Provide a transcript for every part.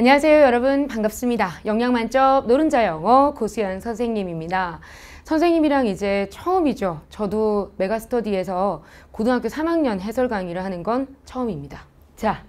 안녕하세요 여러분 반갑습니다. 영양만점 노른자 영어 고수연 선생님입니다. 선생님이랑 이제 처음이죠. 저도 메가스터디에서 고등학교 3학년 해설 강의를 하는 건 처음입니다. 자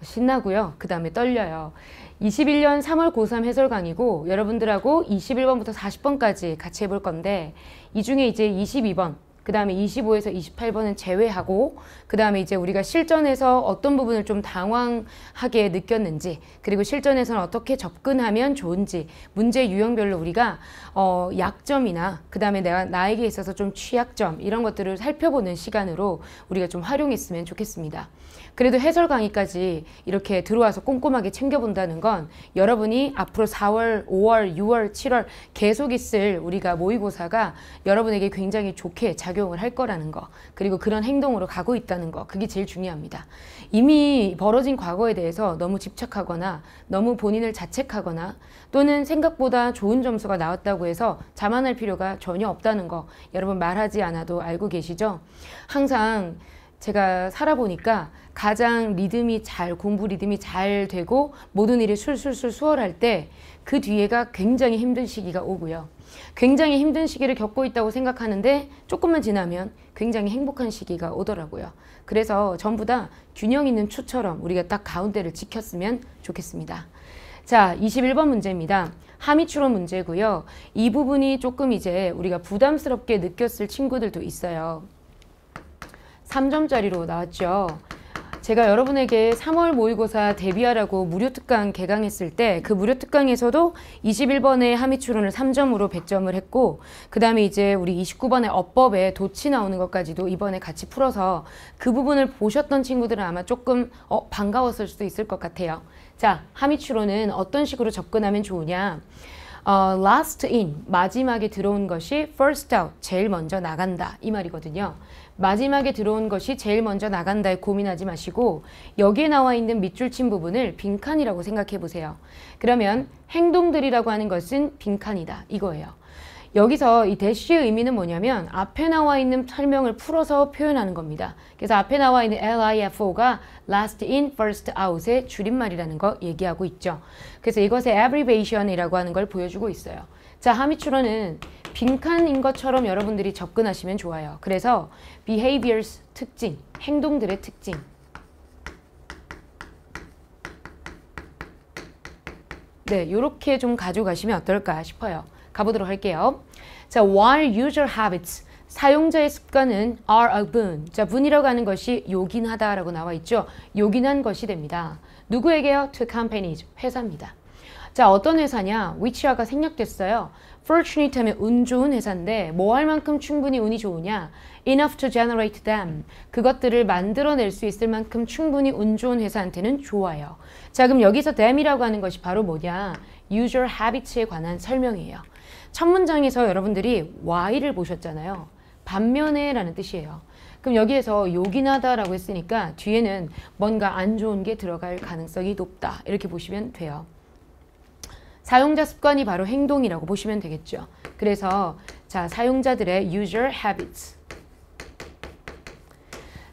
신나고요. 그 다음에 떨려요. 21년 3월 고3 해설 강의고 여러분들하고 21번부터 40번까지 같이 해볼 건데 이 중에 이제 22번 그 다음에 25에서 28번은 제외하고 그 다음에 이제 우리가 실전에서 어떤 부분을 좀 당황하게 느꼈는지 그리고 실전에서는 어떻게 접근하면 좋은지 문제 유형별로 우리가 어, 약점이나 그 다음에 내가 나에게 있어서 좀 취약점 이런 것들을 살펴보는 시간으로 우리가 좀 활용했으면 좋겠습니다. 그래도 해설 강의까지 이렇게 들어와서 꼼꼼하게 챙겨본다는 건 여러분이 앞으로 4월, 5월, 6월, 7월 계속 있을 우리가 모의고사가 여러분에게 굉장히 좋게 잘 작용을 할 거라는 거 그리고 그런 행동으로 가고 있다는 거 그게 제일 중요합니다. 이미 벌어진 과거에 대해서 너무 집착하거나 너무 본인을 자책하거나 또는 생각보다 좋은 점수가 나왔다고 해서 자만할 필요가 전혀 없다는 거 여러분 말하지 않아도 알고 계시죠? 항상 제가 살아보니까 가장 리듬이 잘 공부 리듬이 잘 되고 모든 일이 술술술 수월할 때 그 뒤에가 굉장히 힘든 시기가 오고요. 굉장히 힘든 시기를 겪고 있다고 생각하는데 조금만 지나면 굉장히 행복한 시기가 오더라고요. 그래서 전부 다 균형 있는 추처럼 우리가 딱 가운데를 지켰으면 좋겠습니다. 자, 21번 문제입니다. 하미추론 문제고요. 이 부분이 조금 이제 우리가 부담스럽게 느꼈을 친구들도 있어요. 3점짜리로 나왔죠. 제가 여러분에게 3월 모의고사 대비하라고 무료특강 개강했을 때 그 무료특강에서도 2 1번의하미추론을 3점으로 100점을 했고 그 다음에 이제 우리 29번의 어법에 도치 나오는 것까지도 이번에 같이 풀어서 그 부분을 보셨던 친구들은 아마 조금 어, 반가웠을 수도 있을 것 같아요. 자, 하미추론은 어떤 식으로 접근하면 좋으냐. 어, last in 마지막에 들어온 것이 first out 제일 먼저 나간다 이 말이거든요. 마지막에 들어온 것이 제일 먼저 나간다에 고민하지 마시고 여기에 나와 있는 밑줄 친 부분을 빈칸이라고 생각해 보세요. 그러면 행동들이라고 하는 것은 빈칸이다 이거예요. 여기서 이 대시의 의미는 뭐냐면 앞에 나와 있는 설명을 풀어서 표현하는 겁니다. 그래서 앞에 나와 있는 LIFO가 last in, first out의 줄임말이라는 거 얘기하고 있죠. 그래서 이것의 abbreviation이라고 하는 걸 보여주고 있어요. 자, 하미추로는 빈칸인 것처럼 여러분들이 접근하시면 좋아요. 그래서 behaviors 특징, 행동들의 특징 네, 이렇게 좀 가져가시면 어떨까 싶어요. 가보도록 할게요. 자, while u s u a l habits 사용자의 습관은 are a boon. 자, 분이라고 하는 것이 요긴하다라고 나와 있죠. 요긴한 것이 됩니다. 누구에게요? To companies, 회사입니다. 자, 어떤 회사냐? w h 위치화가 생략됐어요. fortunate 하면 운 좋은 회사인데 뭐 할 만큼 충분히 운이 좋으냐? enough to generate them. 그것들을 만들어낼 수 있을 만큼 충분히 운 좋은 회사한테는 좋아요. 자, 그럼 여기서 them이라고 하는 것이 바로 뭐냐? u s u a l habits에 관한 설명이에요. 첫 문장에서 여러분들이 why를 보셨잖아요. 반면에 라는 뜻이에요. 그럼 여기에서 요긴하다 라고 했으니까 뒤에는 뭔가 안 좋은 게 들어갈 가능성이 높다. 이렇게 보시면 돼요. 사용자 습관이 바로 행동이라고 보시면 되겠죠. 그래서 자 사용자들의 user habits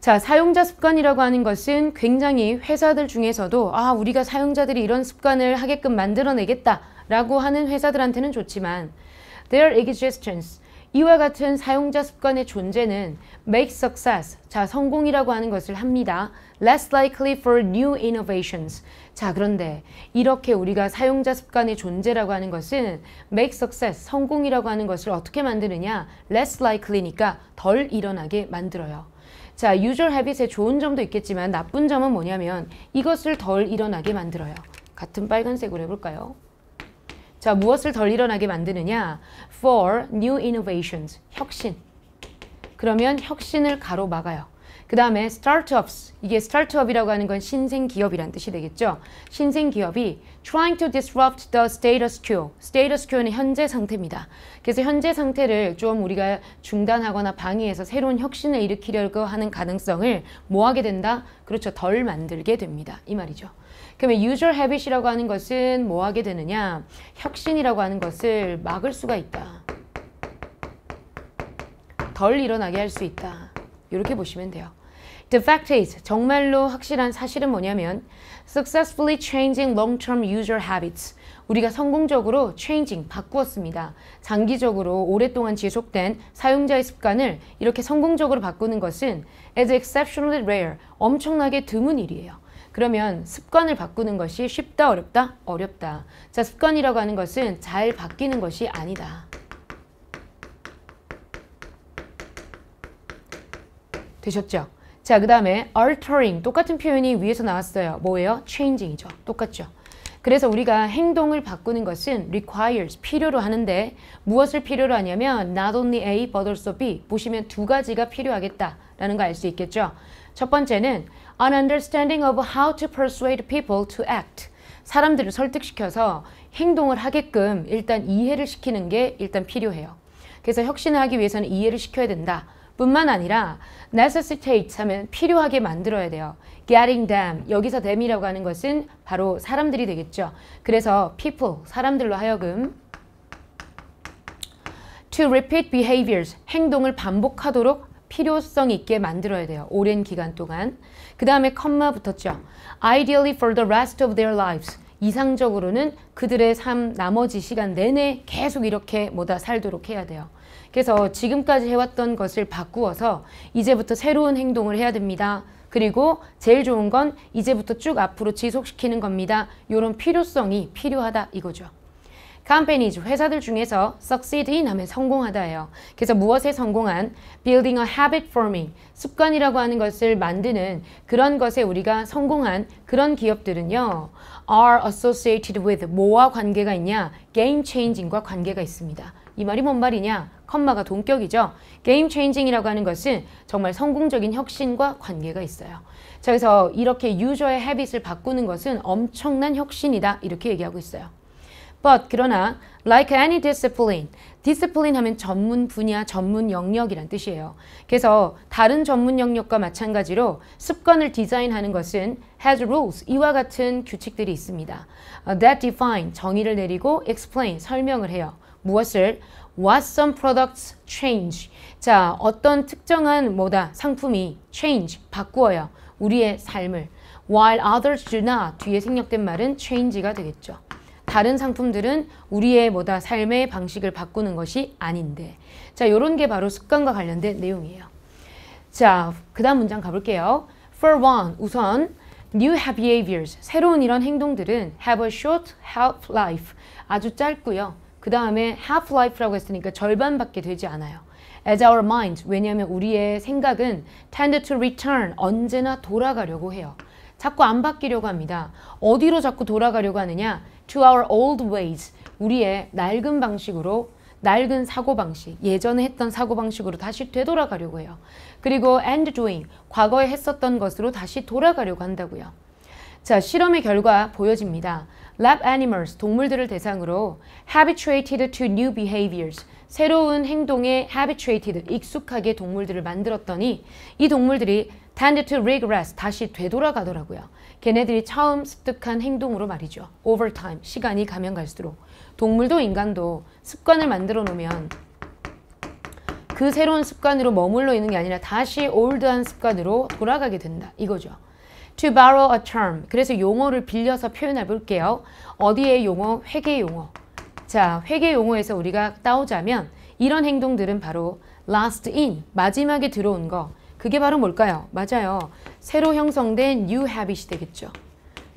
자, 사용자 습관이라고 하는 것은 굉장히 회사들 중에서도 아, 우리가 사용자들이 이런 습관을 하게끔 만들어내겠다 라고 하는 회사들한테는 좋지만 Their existence, 이와 같은 사용자 습관의 존재는 make success, 자 성공이라고 하는 것을 합니다. less likely for new innovations. 자 그런데 이렇게 우리가 사용자 습관의 존재라고 하는 것은 make success, 성공이라고 하는 것을 어떻게 만드느냐 less likely니까 덜 일어나게 만들어요. 자, usual habit의 좋은 점도 있겠지만 나쁜 점은 뭐냐면 이것을 덜 일어나게 만들어요. 같은 빨간색으로 해볼까요? 자, 무엇을 덜 일어나게 만드느냐? For new innovations, 혁신. 그러면 혁신을 가로막아요. 그 다음에 startups, 이게 startup이라고 하는 건 신생 기업이란 뜻이 되겠죠. 신생 기업이 trying to disrupt the status quo, status quo는 현재 상태입니다. 그래서 현재 상태를 좀 우리가 중단하거나 방해해서 새로운 혁신을 일으키려고 하는 가능성을 뭐하게 된다? 그렇죠, 덜 만들게 됩니다. 이 말이죠. 그러면 usual habit이라고 하는 것은 뭐 하게 되느냐? 혁신이라고 하는 것을 막을 수가 있다. 덜 일어나게 할 수 있다. 이렇게 보시면 돼요. The fact is, 정말로 확실한 사실은 뭐냐면 successfully changing long-term user habits 우리가 성공적으로 changing, 바꾸었습니다. 장기적으로 오랫동안 지속된 사용자의 습관을 이렇게 성공적으로 바꾸는 것은 as exceptionally rare, 엄청나게 드문 일이에요. 그러면 습관을 바꾸는 것이 쉽다 어렵다? 어렵다. 자 습관이라고 하는 것은 잘 바뀌는 것이 아니다. 되셨죠? 자, 그 다음에 altering, 똑같은 표현이 위에서 나왔어요. 뭐예요? changing이죠. 똑같죠. 그래서 우리가 행동을 바꾸는 것은 requires, 필요로 하는데 무엇을 필요로 하냐면 not only A but also B, 보시면 두 가지가 필요하겠다라는 거 알 수 있겠죠. 첫 번째는 an understanding of how to persuade people to act. 사람들을 설득시켜서 행동을 하게끔 일단 이해를 시키는 게 일단 필요해요. 그래서 혁신을 하기 위해서는 이해를 시켜야 된다. 뿐만 아니라 necessitate 하면 필요하게 만들어야 돼요. getting them 여기서 them이라고 하는 것은 바로 사람들이 되겠죠. 그래서 people 사람들로 하여금 to repeat behaviors 행동을 반복하도록 필요성 있게 만들어야 돼요. 오랜 기간 동안. 그 다음에 컴마 붙었죠. Ideally for the rest of their lives. 이상적으로는 그들의 삶 나머지 시간 내내 계속 이렇게 뭐다 살도록 해야 돼요. 그래서 지금까지 해왔던 것을 바꾸어서 이제부터 새로운 행동을 해야 됩니다. 그리고 제일 좋은 건 이제부터 쭉 앞으로 지속시키는 겁니다. 이런 필요성이 필요하다 이거죠. companies 회사들 중에서 succeed in 하면 성공하다예요. 그래서 무엇에 성공한 building a habit forming 습관이라고 하는 것을 만드는 그런 것에 우리가 성공한 그런 기업들은요. are associated with 뭐와 관계가 있냐? game changing과 관계가 있습니다. 이 말이 뭔 말이냐? 컴마가 동격이죠. 게임 체인징이라고 하는 것은 정말 성공적인 혁신과 관계가 있어요. 자, 그래서 이렇게 유저의 헤빗을 바꾸는 것은 엄청난 혁신이다. 이렇게 얘기하고 있어요. But 그러나 like any discipline discipline 하면 전문 분야, 전문 영역이란 뜻이에요. 그래서 다른 전문 영역과 마찬가지로 습관을 디자인하는 것은 has rules, 이와 같은 규칙들이 있습니다. that define, 정의를 내리고 explain, 설명을 해요. 무엇을? what some products change. 자, 어떤 특정한 뭐다, 상품이 change, 바꾸어요. 우리의 삶을. while others do not, 뒤에 생략된 말은 change가 되겠죠. 다른 상품들은 우리의 뭐다 삶의 방식을 바꾸는 것이 아닌데 자 요런 게 바로 습관과 관련된 내용이에요. 자, 그 다음 문장 가볼게요. For one, 우선 new behaviors, 새로운 이런 행동들은 have a short half-life, 아주 짧고요. 그 다음에 half-life라고 했으니까 절반밖에 되지 않아요. As our mind, 왜냐하면 우리의 생각은 tend to return, 언제나 돌아가려고 해요. 자꾸 안 바뀌려고 합니다. 어디로 자꾸 돌아가려고 하느냐? to our old ways 우리의 낡은 방식으로 낡은 사고방식, 예전에 했던 사고방식으로 다시 되돌아가려고 해요. 그리고 and doing, 과거에 했었던 것으로 다시 돌아가려고 한다고요. 자, 실험의 결과 보여집니다. lab animals, 동물들을 대상으로 habituated to new behaviors, 새로운 행동에 habituated, 익숙하게 동물들을 만들었더니 이 동물들이 tended to regress, 다시 되돌아가더라고요. 걔네들이 처음 습득한 행동으로 말이죠. over time, 시간이 가면 갈수록 동물도 인간도 습관을 만들어 놓으면 그 새로운 습관으로 머물러 있는 게 아니라 다시 올드한 습관으로 돌아가게 된다. 이거죠. to borrow a term. 그래서 용어를 빌려서 표현해 볼게요. 어디에 용어? 회계 용어. 자, 회계 용어에서 우리가 따오자면 이런 행동들은 바로 last in, 마지막에 들어온 거. 그게 바로 뭘까요? 맞아요. 새로 형성된 new habit이 되겠죠.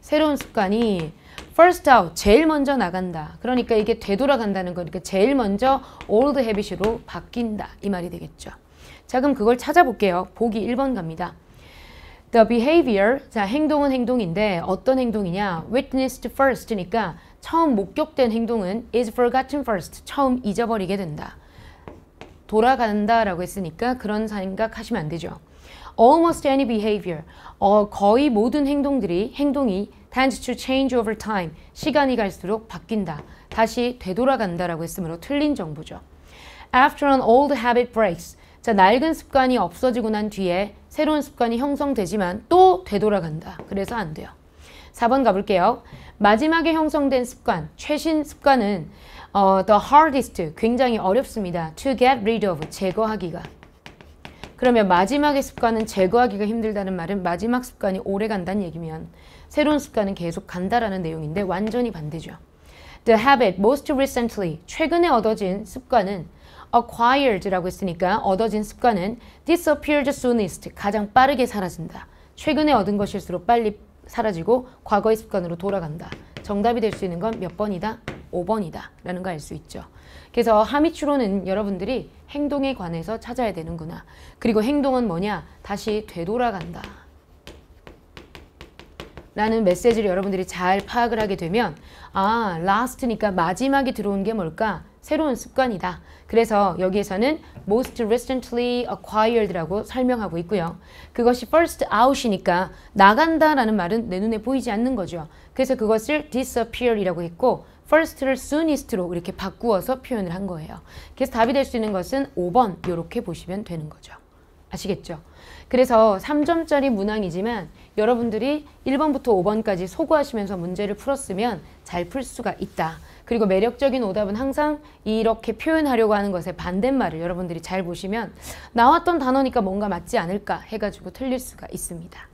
새로운 습관이 first out, 제일 먼저 나간다. 그러니까 이게 되돌아간다는 거니까 제일 먼저 old habit으로 바뀐다. 이 말이 되겠죠. 자, 그럼 그걸 찾아볼게요. 보기 1번 갑니다. The behavior, 자 행동은 행동인데 어떤 행동이냐? Witnessed first니까 처음 목격된 행동은 is forgotten first, 처음 잊어버리게 된다. 돌아간다라고 했으니까 그런 생각하시면 안 되죠. Almost any behavior, 어, 거의 모든 행동들이 행동이 tends to change over time, 시간이 갈수록 바뀐다. 다시 되돌아간다라고 했으므로 틀린 정보죠. After an old habit breaks, 자, 낡은 습관이 없어지고 난 뒤에 새로운 습관이 형성되지만 또 되돌아간다. 그래서 안 돼요. 4번 가볼게요. 마지막에 형성된 습관, 최신 습관은 어, the hardest, 굉장히 어렵습니다. to get rid of, 제거하기가. 그러면 마지막의 습관은 제거하기가 힘들다는 말은 마지막 습관이 오래 간다는 얘기면 새로운 습관은 계속 간다라는 내용인데 완전히 반대죠. The habit most recently, 최근에 얻어진 습관은 acquired라고 했으니까 얻어진 습관은 disappeared soonest, 가장 빠르게 사라진다. 최근에 얻은 것일수록 빨리 사라지고 과거의 습관으로 돌아간다. 정답이 될 수 있는 건 몇 번이다? 5번이다 라는 걸 알 수 있죠. 그래서 하미추로는 여러분들이 행동에 관해서 찾아야 되는구나. 그리고 행동은 뭐냐? 다시 되돌아간다. 라는 메시지를 여러분들이 잘 파악을 하게 되면 아, last니까 마지막에 들어온 게 뭘까? 새로운 습관이다. 그래서 여기에서는 most recently acquired라고 설명하고 있고요. 그것이 first out이니까 나간다라는 말은 내 눈에 보이지 않는 거죠. 그래서 그것을 disappear이라고 했고 first를 soonest로 이렇게 바꾸어서 표현을 한 거예요. 그래서 답이 될 수 있는 것은 5번 이렇게 보시면 되는 거죠. 아시겠죠? 그래서 3점짜리 문항이지만 여러분들이 1번부터 5번까지 소구하시면서 문제를 풀었으면 잘 풀 수가 있다. 그리고 매력적인 오답은 항상 이렇게 표현하려고 하는 것에 반대말을 여러분들이 잘 보시면 나왔던 단어니까 뭔가 맞지 않을까 해가지고 틀릴 수가 있습니다.